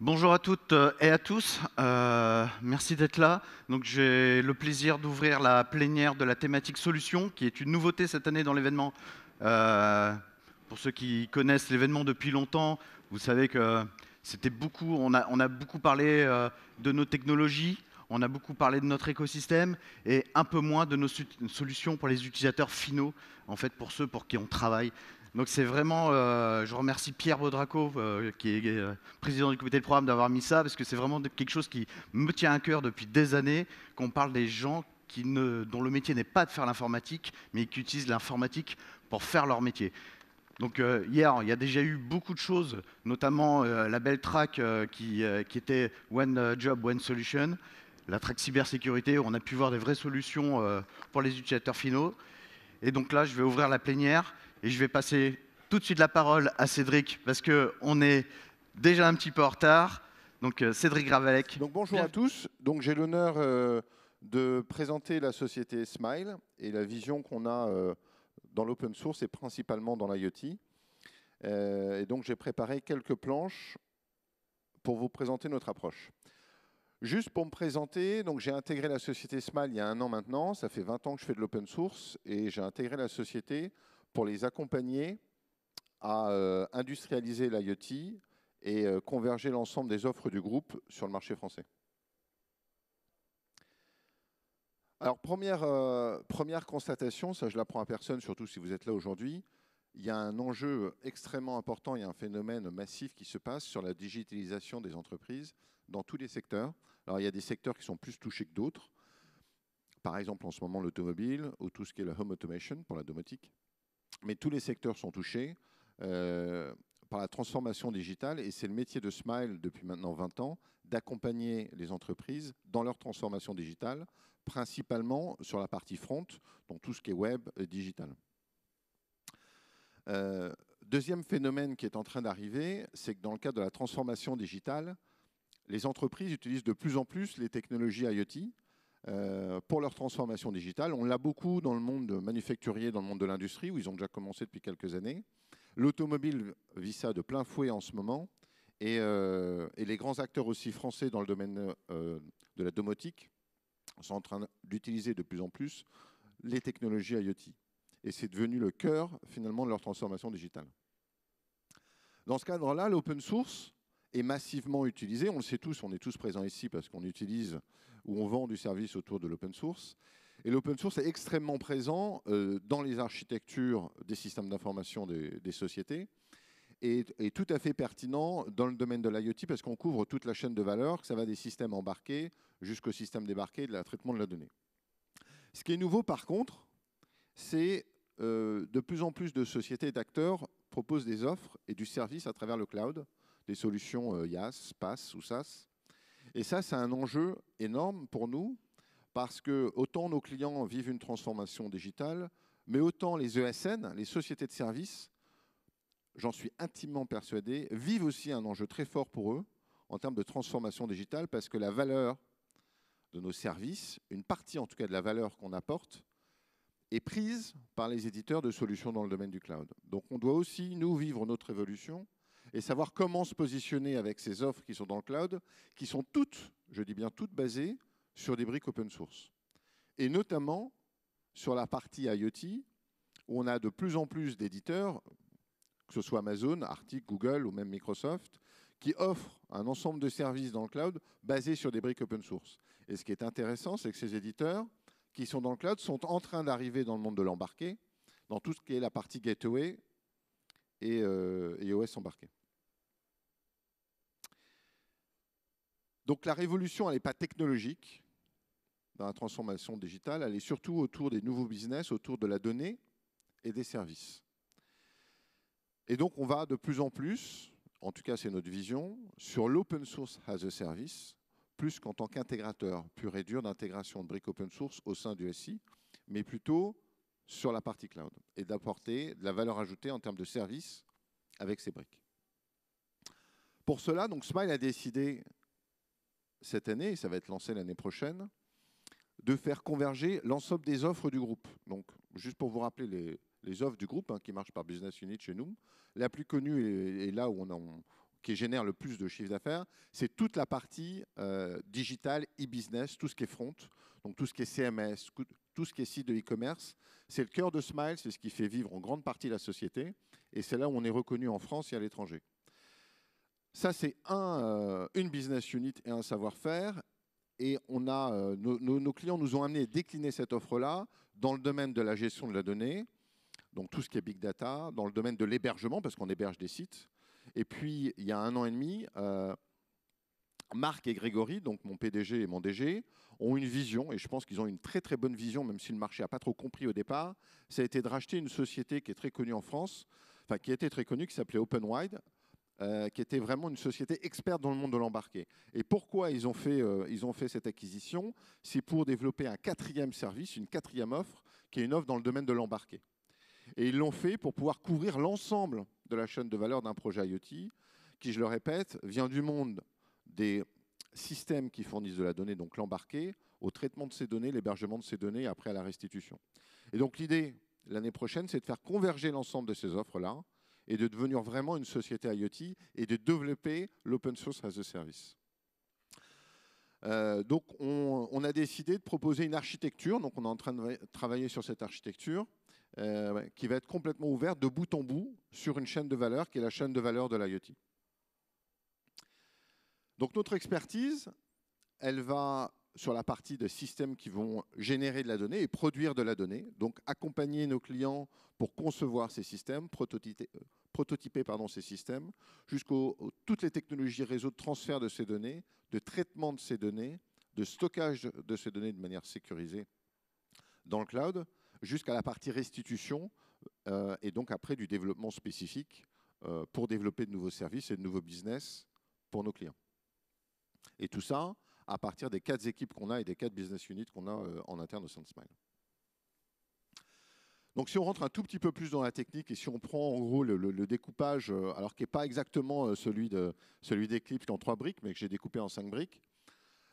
Bonjour à toutes euh, et à tous, euh, merci d'être là. j'ai le plaisir d'ouvrir la plénière de la thématique solution, qui est une nouveauté cette année dans l'événement. Euh, pour ceux qui connaissent l'événement depuis longtemps, vous savez que c'était beaucoup, on a, beaucoup parlé de nos technologies, on a beaucoup parlé de notre écosystème et un peu moins de nos solutions pour les utilisateurs finaux, en fait pour ceux pour qui on travaille. Donc c'est vraiment, euh, je remercie Pierre Baudraco, euh, qui est euh, président du comité de programme, d'avoir mis ça, parce que c'est vraiment quelque chose qui me tient à cœur depuis des années, qu'on parle des gens qui ne, dont le métier n'est pas de faire l'informatique, mais qui utilisent l'informatique pour faire leur métier. Donc hier, il y a déjà eu beaucoup de choses, notamment la belle track qui, qui, était One Job, One Solution, la track cybersécurité, où on a pu voir des vraies solutions pour les utilisateurs finaux. Et donc là, je vais ouvrir la plénière et je vais passer tout de suite la parole à Cédric parce qu'on est déjà un petit peu en retard. Donc euh, Cédric Ravalec. bonjour à tous. Donc j'ai l'honneur euh, de présenter la société Smile et la vision qu'on a euh, dans l'open source et principalement dans l'IoT. et donc j'ai préparé quelques planches pour vous présenter notre approche. Juste pour me présenter, donc j'ai intégré la société Smile il y a un an maintenant, ça fait 20 ans que je fais de l'open source, et j'ai intégré la société pour les accompagner à euh, industrialiser l'IoT et euh, converger l'ensemble des offres du groupe sur le marché français. Alors, première, euh, première constatation, ça je la prends à personne, surtout si vous êtes là aujourd'hui, il y a un enjeu extrêmement important, il y a un phénomène massif qui se passe sur la digitalisation des entreprises dans tous les secteurs. Alors, il y a des secteurs qui sont plus touchés que d'autres. Par exemple, en ce moment, l'automobile ou tout ce qui est la home automation pour la domotique mais tous les secteurs sont touchés euh, par la transformation digitale et c'est le métier de Smile depuis maintenant 20 ans d'accompagner les entreprises dans leur transformation digitale, principalement sur la partie front, donc tout ce qui est web et digital. Euh, deuxième phénomène qui est en train d'arriver, c'est que dans le cadre de la transformation digitale, les entreprises utilisent de plus en plus les technologies IoT, euh, pour leur transformation digitale. On l'a beaucoup dans le monde manufacturier, dans le monde de l'industrie, où ils ont déjà commencé depuis quelques années. L'automobile vit ça de plein fouet en ce moment. Euh, et, les grands acteurs aussi français dans le domaine euh, de la domotique sont en train d'utiliser de plus en plus les technologies IoT. Et c'est devenu le cœur finalement de leur transformation digitale. Dans ce cadre-là, l'open source est massivement utilisé. On le sait tous, on est tous présents ici parce qu'on utilise ou on vend du service autour de l'open source. Et l'open source est extrêmement présent euh, dans les architectures des systèmes d'information des, sociétés et, est tout à fait pertinent dans le domaine de l'IoT parce qu'on couvre toute la chaîne de valeur, que ça va des systèmes embarqués jusqu'au système débarqué de la traitement de la donnée. Ce qui est nouveau par contre, c'est euh, de plus en plus de sociétés et d'acteurs proposent des offres et du service à travers le cloud des solutions euh, IaaS, PaaS ou SaaS. Et ça, c'est un enjeu énorme pour nous parce que autant nos clients vivent une transformation digitale, mais autant les ESN, les sociétés de services, j'en suis intimement persuadé, vivent aussi un enjeu très fort pour eux en termes de transformation digitale parce que la valeur de nos services, une partie en tout cas de la valeur qu'on apporte, est prise par les éditeurs de solutions dans le domaine du cloud. Donc on doit aussi, nous, vivre notre évolution et savoir comment se positionner avec ces offres qui sont dans le cloud, qui sont toutes, je dis bien toutes, basées sur des briques open source. Et notamment sur la partie IoT, où on a de plus en plus d'éditeurs, que ce soit Amazon, Arctic, Google ou même Microsoft, qui offrent un ensemble de services dans le cloud basés sur des briques open source. Et ce qui est intéressant, c'est que ces éditeurs qui sont dans le cloud sont en train d'arriver dans le monde de l'embarqué, dans tout ce qui est la partie gateway et, euh, et OS embarqué. Donc la révolution, elle n'est pas technologique dans la transformation digitale, elle est surtout autour des nouveaux business, autour de la donnée et des services. Et donc on va de plus en plus, en tout cas c'est notre vision, sur l'open source as a service, plus qu'en tant qu'intégrateur pur et dur d'intégration de briques open source au sein du SI, mais plutôt sur la partie cloud et d'apporter de la valeur ajoutée en termes de services avec ces briques. Pour cela, donc Smile a décidé cette année, et ça va être lancé l'année prochaine, de faire converger l'ensemble des offres du groupe. Donc, juste pour vous rappeler les, offres du groupe hein, qui marchent par business unit chez nous, la plus connue et, là où on, qui génère le plus de chiffre d'affaires, c'est toute la partie euh, digitale, e-business, tout ce qui est front, donc tout ce qui est CMS, tout ce qui est site de e-commerce. C'est le cœur de Smile, c'est ce qui fait vivre en grande partie la société, et c'est là où on est reconnu en France et à l'étranger. Ça, c'est euh, une business unit et un savoir-faire. Et on a, euh, nos, clients nous ont amené à décliner cette offre-là dans le domaine de la gestion de la donnée, donc tout ce qui est big data, dans le domaine de l'hébergement, parce qu'on héberge des sites. Et puis, il y a un an et demi, euh, Marc et Grégory, donc mon PDG et mon DG, ont une vision, et je pense qu'ils ont une très très bonne vision, même si le marché n'a pas trop compris au départ, ça a été de racheter une société qui est très connue en France, enfin qui était très connue, qui s'appelait Wide. Euh, qui était vraiment une société experte dans le monde de l'embarqué. Et pourquoi ils ont fait, euh, ils ont fait cette acquisition C'est pour développer un quatrième service, une quatrième offre, qui est une offre dans le domaine de l'embarqué. Et ils l'ont fait pour pouvoir couvrir l'ensemble de la chaîne de valeur d'un projet IoT, qui, je le répète, vient du monde des systèmes qui fournissent de la donnée, donc l'embarqué, au traitement de ces données, l'hébergement de ces données, après à la restitution. Et donc l'idée, l'année prochaine, c'est de faire converger l'ensemble de ces offres-là et de devenir vraiment une société IoT et de développer l'open source as a service. Euh, donc on, a décidé de proposer une architecture, donc on est en train de travailler sur cette architecture, euh, qui va être complètement ouverte de bout en bout sur une chaîne de valeur qui est la chaîne de valeur de l'IoT. Donc notre expertise, elle va sur la partie de systèmes qui vont générer de la donnée et produire de la donnée, donc accompagner nos clients pour concevoir ces systèmes, prototyper, euh, pardon, ces systèmes, jusqu'aux toutes les technologies réseau de transfert de ces données, de traitement de ces données, de stockage de ces données de manière sécurisée dans le cloud, jusqu'à la partie restitution euh, et donc après du développement spécifique euh, pour développer de nouveaux services et de nouveaux business pour nos clients. Et tout ça, à partir des quatre équipes qu'on a et des quatre business units qu'on a euh, en interne au SoundSmile. Donc si on rentre un tout petit peu plus dans la technique et si on prend en gros le, découpage, euh, alors qui n'est pas exactement euh, celui d'Eclipse celui qui est en trois briques, mais que j'ai découpé en cinq briques.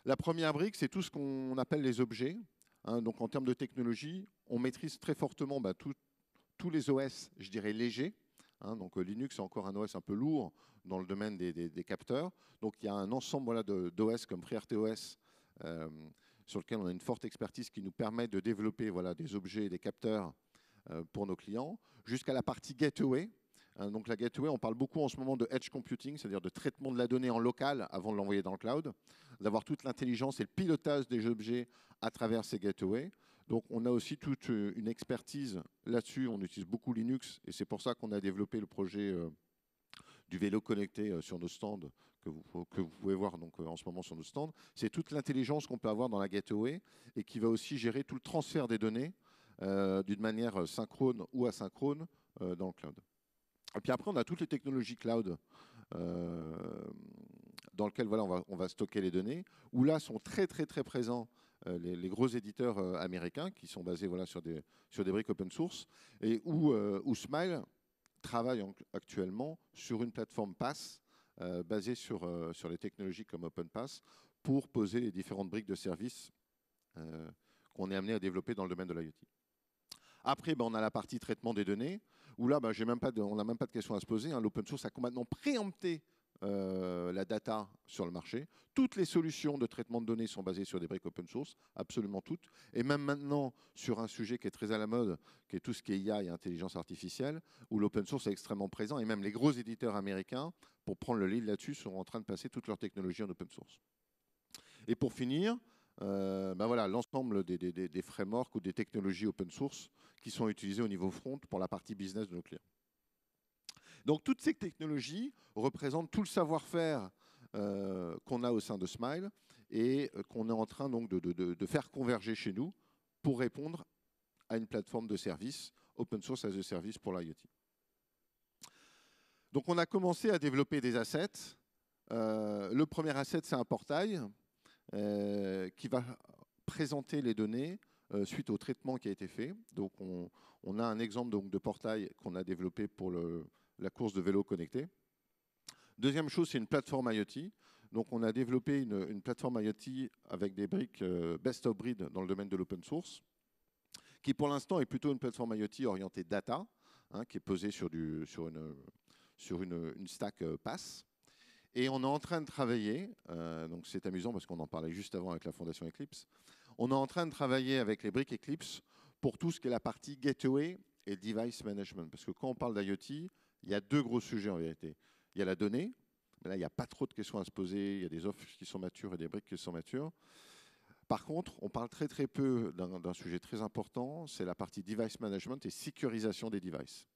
La première brique, c'est tout ce qu'on appelle les objets. Hein. donc en termes de technologie, on maîtrise très fortement bah, tous les OS, je dirais, légers, Hein, euh, Linux est encore un OS un peu lourd dans le domaine des, capteurs. Donc il y a un ensemble d'OS comme FreeRTOS euh, sur lequel on a une forte expertise qui nous permet de développer voilà, des objets et des capteurs euh, pour nos clients, jusqu'à la partie gateway. Hein. donc la gateway, on parle beaucoup en ce moment de edge computing, c'est-à-dire de traitement de la donnée en local avant de l'envoyer dans le cloud, d'avoir toute l'intelligence et le pilotage des objets à travers ces gateways. Donc on a aussi toute euh, une expertise là-dessus. On utilise beaucoup Linux et c'est pour ça qu'on a développé le projet euh, du vélo connecté euh, sur nos stands que vous, pouvez voir donc, en ce moment sur nos stands. C'est toute l'intelligence qu'on peut avoir dans la gateway et qui va aussi gérer tout le transfert des données d'une manière synchrone ou asynchrone dans le cloud. Et puis après, on a toutes les technologies cloud dans lesquelles voilà, on va, on, va, stocker les données, où là sont très très très présents euh, les, gros éditeurs euh, américains qui sont basés voilà, sur, des, sur des briques open source et où, euh, Smile travaille actuellement sur une plateforme Pass basée sur, sur les technologies comme OpenPass pour poser les différentes briques de services qu'on est amené à développer dans le domaine de l'IoT. Après, ben, on a la partie traitement des données, où là, ben, j'ai même pas on n'a même pas de questions à se poser. Hein. L'open source a complètement préempté euh, la data sur le marché. Toutes les solutions de traitement de données sont basées sur des briques open source, absolument toutes. Et même maintenant, sur un sujet qui est très à la mode, qui est tout ce qui est IA et intelligence artificielle, où l'open source est extrêmement présent, et même les gros éditeurs américains, pour prendre le lead là-dessus, sont en train de passer toutes leurs technologies en open source. Et pour finir, euh, ben voilà, l'ensemble des, des frameworks ou des technologies open source qui sont utilisées au niveau front pour la partie business de nos clients. Donc toutes ces technologies représentent tout le savoir-faire euh, qu'on a au sein de Smile et euh, qu'on est en train donc de, faire converger chez nous pour répondre à une plateforme de service open source as a service pour l'IoT. Donc on a commencé à développer des assets. Euh, le premier asset, c'est un portail qui va présenter les données suite au traitement qui a été fait. Donc on, on a un exemple donc, de portail qu'on a développé pour le, la course de vélo connecté. Deuxième chose, c'est une plateforme IoT. Donc, on a développé une, plateforme IoT avec des briques euh, best of breed dans le domaine de l'open source, qui pour l'instant est plutôt une plateforme IoT orientée data, hein, qui est posée sur, une, stack euh, pass. Et on est en train de travailler, euh, donc c'est amusant parce qu'on en parlait juste avant avec la Fondation Eclipse, on est en train de travailler avec les briques Eclipse pour tout ce qui est la partie gateway et device management. Parce que quand on parle d'IoT, il y a deux gros sujets en vérité. Il y a la donnée, mais là, il n'y a pas trop de questions à se poser. Il y a des offres qui sont matures et des briques qui sont matures. Par contre, on parle très très peu d'un sujet très important, c'est la partie device management et sécurisation des devices.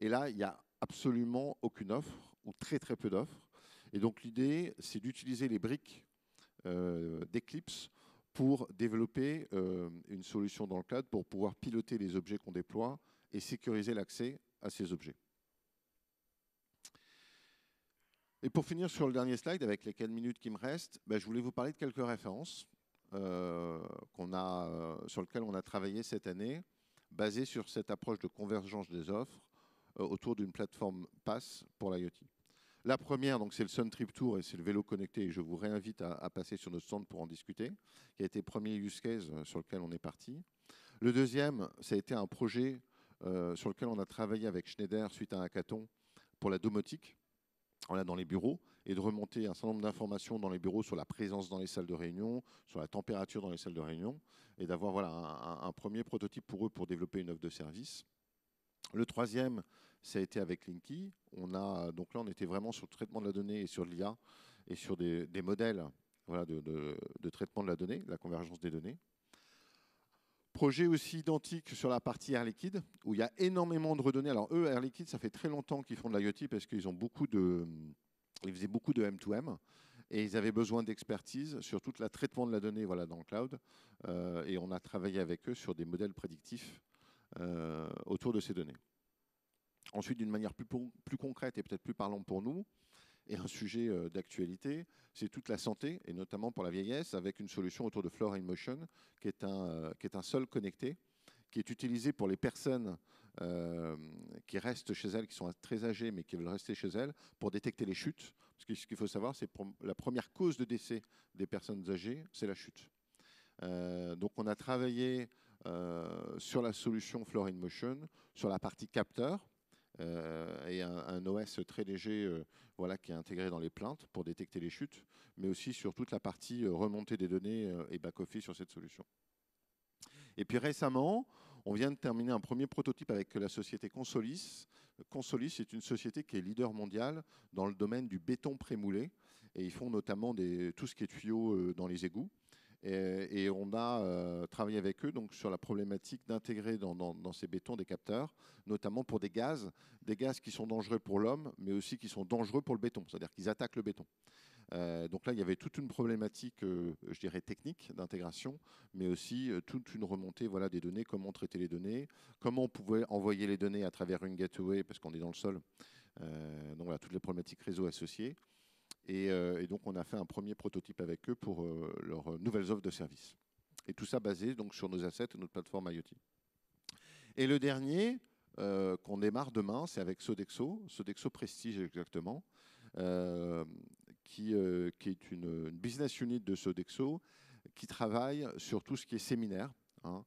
Et là, il n'y a absolument aucune offre, ou très très peu d'offres. Et donc l'idée, c'est d'utiliser les briques euh, d'Eclipse pour développer euh, une solution dans le cloud pour pouvoir piloter les objets qu'on déploie et sécuriser l'accès à ces objets. Et pour finir sur le dernier slide, avec les 4 minutes qui me restent, ben, je voulais vous parler de quelques références euh, qu'on a, euh, sur lesquelles on a travaillé cette année, basées sur cette approche de convergence des offres euh, autour d'une plateforme PASS pour l'IoT. La première, c'est le Sun Trip Tour et c'est le vélo connecté. Et je vous réinvite à, passer sur notre centre pour en discuter, qui a été le premier use case sur lequel on est parti. Le deuxième, ça a été un projet sur lequel on a travaillé avec Schneider suite à un hackathon pour la domotique on a dans les bureaux et de remonter un certain nombre d'informations dans les bureaux sur la présence dans les salles de réunion, sur la température dans les salles de réunion, et d'avoir voilà, un, premier prototype pour eux pour développer une offre de service. Le troisième, ça a été avec Linky. On a, donc là, on était vraiment sur le traitement de la donnée et sur l'IA et sur des, modèles voilà, de traitement de la donnée, la convergence des données. Projet aussi identique sur la partie Air Liquide, où il y a énormément de redonnées. Alors eux, Air Liquide, ça fait très longtemps qu'ils font de l'IoT parce qu'ils ont beaucoup de, ils faisaient beaucoup de M2M et ils avaient besoin d'expertise sur tout le traitement de la donnée voilà, dans le cloud. Euh, et on a travaillé avec eux sur des modèles prédictifs euh, autour de ces données. Ensuite, d'une manière plus concrète et peut-être plus parlante pour nous, et un sujet euh, d'actualité, c'est toute la santé, et notamment pour la vieillesse, avec une solution autour de Flora in Motion, qui est un, euh, qui est un sol connecté, qui est utilisé pour les personnes euh, qui restent chez elles, qui sont très âgées, mais qui veulent rester chez elles, pour détecter les chutes. Parce ce qu'il faut savoir, c'est la première cause de décès des personnes âgées, c'est la chute. donc on a travaillé sur la solution Flora in Motion, sur la partie capteur, euh, et un, OS très léger euh, voilà, qui est intégré dans les plaintes pour détecter les chutes, mais aussi sur toute la partie euh, remontée des données et back-office sur cette solution. Et puis récemment, on vient de terminer un premier prototype avec la société Consolis. Consolis est une société qui est leader mondial dans le domaine du béton prémoulé et ils font notamment des, tout ce qui est tuyaux dans les égouts. Et, on a euh, travaillé avec eux donc, sur la problématique d'intégrer dans, ces bétons des capteurs, notamment pour des gaz, des gaz qui sont dangereux pour l'homme, mais aussi qui sont dangereux pour le béton, c'est-à-dire qu'ils attaquent le béton. Euh, donc là, il y avait toute une problématique, euh, je dirais, technique d'intégration, mais aussi toute une remontée voilà, des données, comment traiter les données, comment on pouvait envoyer les données à travers une gateway, parce qu'on est dans le sol. donc voilà, toutes les problématiques réseau associées. Euh, et, donc, on a fait un premier prototype avec eux pour euh, leurs euh, nouvelles offres de services. Et tout ça basé donc sur nos assets et notre plateforme IoT. Et le dernier qu'on démarre demain, c'est avec Sodexo, Sodexo Prestige exactement, qui, est une, business unit de Sodexo qui travaille sur tout ce qui est séminaire hein,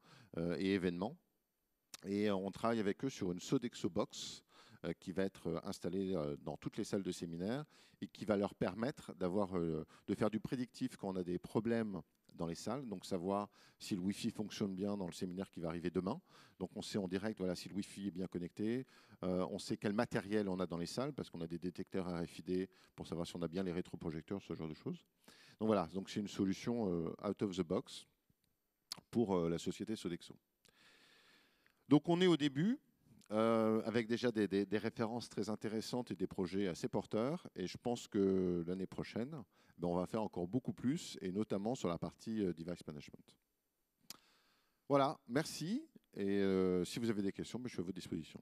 et événements. Et on travaille avec eux sur une Sodexo Box euh, qui va être euh, installé euh, dans toutes les salles de séminaire et qui va leur permettre d'avoir, de faire du prédictif quand on a des problèmes dans les salles, donc savoir si le Wi-Fi fonctionne bien dans le séminaire qui va arriver demain. Donc on sait en direct voilà, si le Wi-Fi est bien connecté, on sait quel matériel on a dans les salles, parce qu'on a des détecteurs RFID pour savoir si on a bien les rétroprojecteurs, ce genre de choses. Donc voilà, donc c'est une solution out of the box pour la société Sodexo. Donc on est au début, euh, avec déjà des, références très intéressantes et des projets assez porteurs. Et je pense que l'année prochaine, ben, on va faire encore beaucoup plus, et notamment sur la partie euh, device management. Voilà, merci. Et euh, si vous avez des questions, ben, je suis à votre disposition.